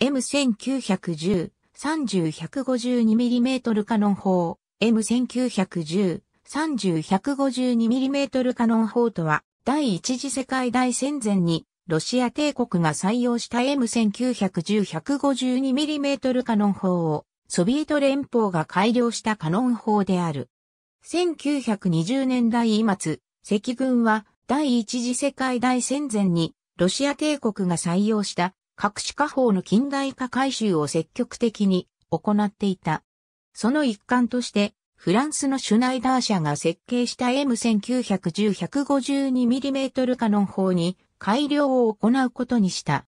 M1910、30-152mm カノン砲、M1910、30-152mm カノン砲とは、第一次世界大戦前に、ロシア帝国が採用した M1910-152mm カノン砲を、ソビエト連邦が改良したカノン砲である。1920年代末、赤軍は第一次世界大戦前にロシア帝国が採用した各種家法の近代化改修を積極的に行っていた。その一環として、フランスのシュナイダー社が設計した M1910-152mm カノン砲に改良を行うことにした。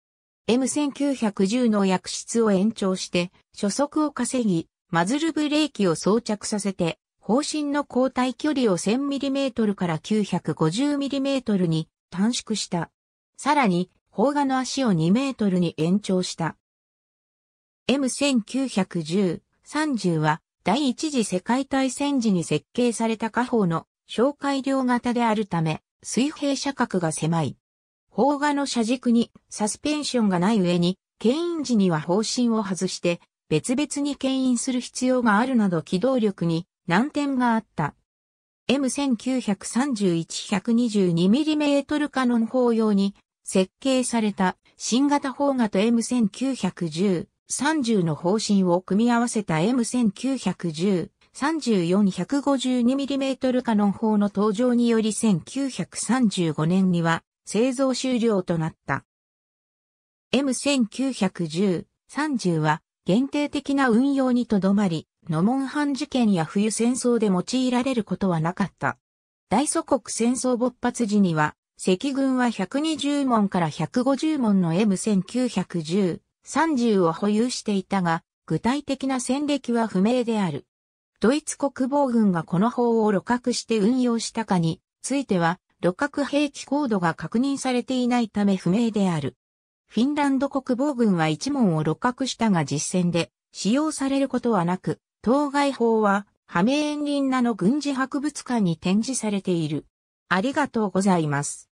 M1910 の薬室を延長して、初速を稼ぎ、マズルブレーキを装着させて、方針の交代距離を 1000mm から 950mm に短縮した。さらに、砲画の足を2メートルに延長した。M1910、30は第一次世界大戦時に設計された火砲の紹介量型であるため、水平射角が狭い。砲画の車軸にサスペンションがない上に、牽引時には方針を外して、別々に牽引する必要があるなど機動力に難点があった。M1931-122mm カノン砲用に設計された新型砲画と M1910、30の方針を組み合わせた M1910、3452mm カノン砲の登場により1935年には製造終了となった。M1910、30は限定的な運用にとどまり、ノモンハン事件や冬戦争で用いられることはなかった。大祖国戦争勃発時には赤軍は120門から150門の M1910、30を保有していたが、具体的な戦歴は不明である。ドイツ国防軍がこの砲を露獲して運用したかについては、露獲兵器高度が確認されていないため不明である。フィンランド国防軍は1門を露獲したが実戦で使用されることはなく、当該砲はハメエンリンナの軍事博物館に展示されている。ありがとうございます。